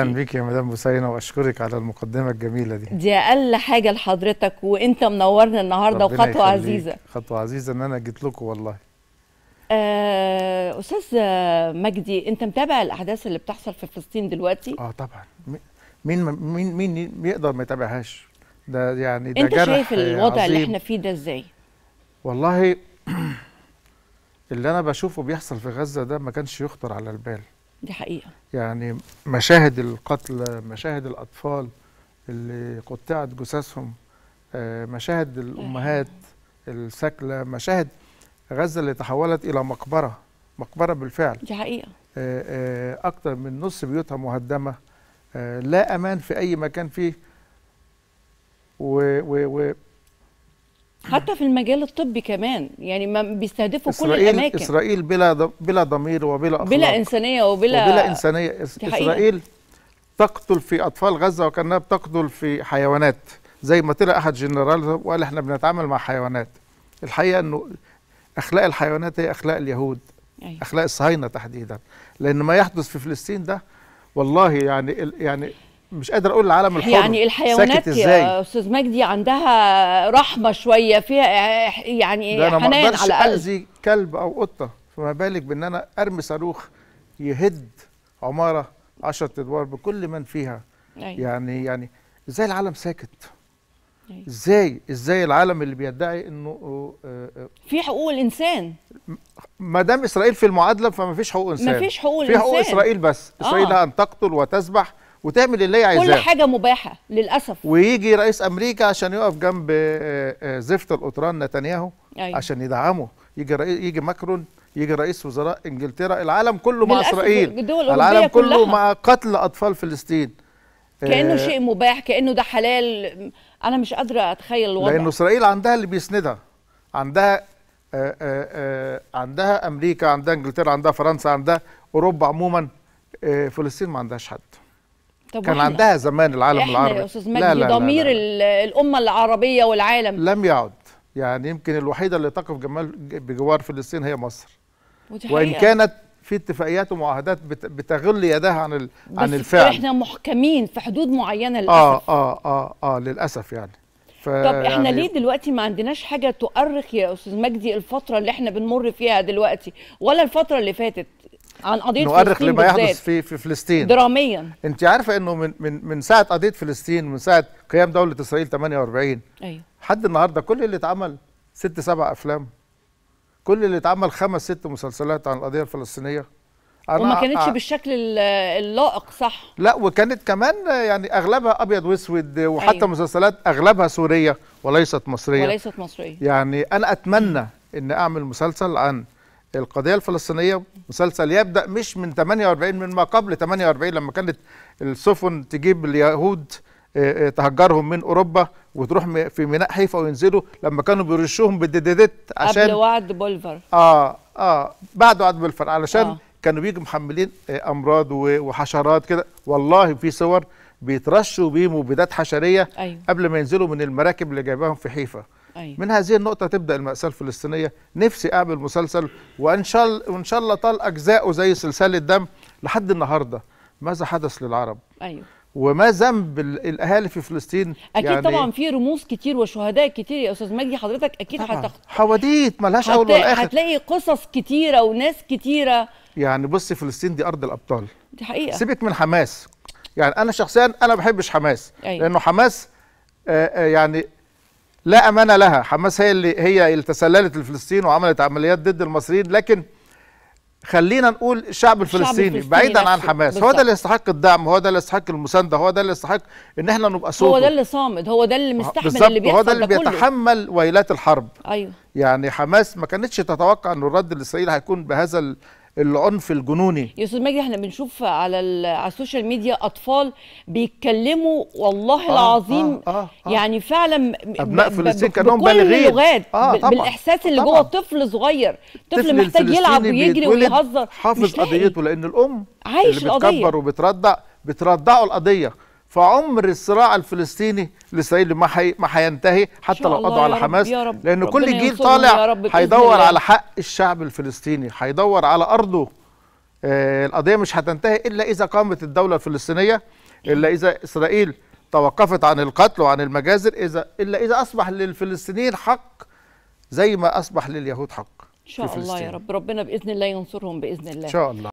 اهلا بيك يا مدام بوسينه واشكرك على المقدمه الجميله دي دي اقل حاجه لحضرتك وانت منورنا النهارده وخطوه عزيزه خطوه عزيزه ان انا جيت لكم والله آه استاذ مجدي انت متابع الاحداث اللي بتحصل في فلسطين دلوقتي اه طبعا مين مين مين يقدر ما يتابعهاش ده يعني ده انت شايف الوضع عظيم. اللي احنا فيه ده ازاي والله اللي انا بشوفه بيحصل في غزه ده ما كانش يخطر على البال دي حقيقه يعني مشاهد القتل مشاهد الاطفال اللي قطعت جثثهم آه، مشاهد الامهات آه. الساكله مشاهد غزه اللي تحولت الى مقبره مقبره بالفعل دي حقيقه آه، اكتر من نص بيوتها مهدمه لا امان في اي مكان فيه و, و, و حتى في المجال الطبي كمان يعني ما بيستهدفوا كل الاماكن اسرائيل بلا بلا ضمير وبلا اخلاق بلا انسانيه وبلا بلا انسانيه اسرائيل تقتل في اطفال غزه وكانها بتقتل في حيوانات زي ما طلع احد جنرال وقال احنا بنتعامل مع حيوانات الحقيقه انه اخلاق الحيوانات هي اخلاق اليهود أيوة. اخلاق الصهاينه تحديدا لان ما يحدث في فلسطين ده والله يعني يعني مش قادر اقول العالم الحر يعني الحيوانات يا استاذ مجدي عندها رحمه شويه فيها يعني حنان على الاقل انا كلب او قطه فما بالك بان انا ارمي صاروخ يهد عماره 10 ادوار بكل من فيها أي. أيوة. يعني يعني ازاي العالم ساكت أي. أيوة. ازاي ازاي العالم اللي بيدعي انه آه، آه، في حقوق الانسان ما دام اسرائيل في المعادله فما فيش حقوق انسان ما فيش حقوق الانسان في حقوق اسرائيل بس آه. اسرائيل آه. ان تقتل وتذبح وتعمل اللي هي عايزاه كل حاجه مباحه للاسف ويجي رئيس امريكا عشان يقف جنب آه، آه، زفت القطران نتنياهو أيوة. عشان يدعمه يجي رئيس يجي ماكرون يجي رئيس وزراء انجلترا العالم كله مع اسرائيل العالم كله كلها. مع قتل اطفال فلسطين آه، كانه آه شيء مباح كانه ده حلال انا مش قادره اتخيل الوضع لان اسرائيل عندها اللي بيسندها عندها آآ آآ عندها امريكا عندها انجلترا عندها فرنسا عندها اوروبا عموما فلسطين ما عندهاش حد طب كان عندها زمان العالم إحنا العربي يا استاذ مجدي ضمير الامه العربيه والعالم لم يعد يعني يمكن الوحيده اللي تقف جمال بجوار فلسطين هي مصر وان كانت في اتفاقيات ومعاهدات بتغل يدها عن عن الفعل احنا محكمين في حدود معينه آه، للاسف اه اه اه اه للاسف يعني ف... طب احنا يعني... ليه دلوقتي ما عندناش حاجه تؤرخ يا استاذ مجدي الفتره اللي احنا بنمر فيها دلوقتي ولا الفتره اللي فاتت عن قضيه نؤرخ فلسطين لما يحدث في في فلسطين دراميا انت عارفه انه من من من ساعه قضيه فلسطين من ساعه قيام دوله اسرائيل 48 ايوه لحد النهارده كل اللي اتعمل ست سبع افلام كل اللي اتعمل خمس ست مسلسلات عن القضيه الفلسطينيه وما كانتش بالشكل اللائق صح لا وكانت كمان يعني اغلبها ابيض واسود وحتى أيوة. مسلسلات اغلبها سوريه وليست مصريه وليست مصريه يعني انا اتمنى ان اعمل مسلسل عن القضية الفلسطينية مسلسل يبدأ مش من 48 من ما قبل 48 لما كانت السفن تجيب اليهود آه، آه، تهجرهم من أوروبا وتروح في ميناء حيفا وينزلوا لما كانوا بيرشوهم بالديديديت عشان قبل وعد بولفر اه اه بعد وعد بولفر علشان آه. كانوا بيجوا محملين آه، امراض وحشرات كده والله في صور بيترشوا بيه مبيدات حشريه أيوة. قبل ما ينزلوا من المراكب اللي جايباهم في حيفا أي. من هذه النقطة تبدأ المأساة الفلسطينية نفسي أعمل مسلسل وإن شاء الله وإن شاء الله طال أجزاؤه زي سلسلة دم لحد النهاردة ماذا حدث للعرب؟ أيوه وما ذنب الاهالي في فلسطين اكيد يعني طبعا في رموز كتير وشهداء كتير يا استاذ مجدي حضرتك اكيد هتخ... حواديت ملهاش اول ولا اخر هتلاقي قصص كتيره وناس كتيره يعني بص فلسطين دي ارض الابطال دي حقيقه سيبك من حماس يعني انا شخصيا انا ما بحبش حماس أيوة. لانه حماس آآ آه، آآ آه، يعني لا أمانة لها حماس هي اللي هي اللي تسللت لفلسطين وعملت عمليات ضد المصريين لكن خلينا نقول الشعب الفلسطيني الشعب الفلسطيني بعيدا عن حماس بالزبط. هو ده اللي يستحق الدعم هو ده اللي يستحق المسانده هو ده اللي يستحق ان احنا نبقى صوته هو ده اللي صامد هو ده اللي مستحمل بالزبط. اللي بيحصل هو ده اللي بيتحمل ويلات الحرب ايوه يعني حماس ما كانتش تتوقع ان الرد الاسرائيلي هيكون بهذا العنف الجنوني يا استاذ مجدي احنا بنشوف على على السوشيال ميديا اطفال بيتكلموا والله آه العظيم آه آه آه يعني فعلا ابناء فلسطين كانهم بالغين آه بالاحساس اللي جوه طفل صغير طفل محتاج يلعب ويجري ويهزر حافظ قضيته لان الام عايش اللي بتكبر وبتردع بتردعوا القضيه فعمر الصراع الفلسطيني الاسرائيلي ما حي... ما هينتهي حتى لو قضوا على حماس لان كل جيل طالع هيدور على حق الشعب الفلسطيني هيدور على ارضه آه القضيه مش هتنتهي الا اذا قامت الدوله الفلسطينيه الا اذا اسرائيل توقفت عن القتل وعن المجازر اذا الا اذا اصبح للفلسطينيين حق زي ما اصبح لليهود حق ان شاء الله يا رب ربنا باذن الله ينصرهم باذن الله ان شاء الله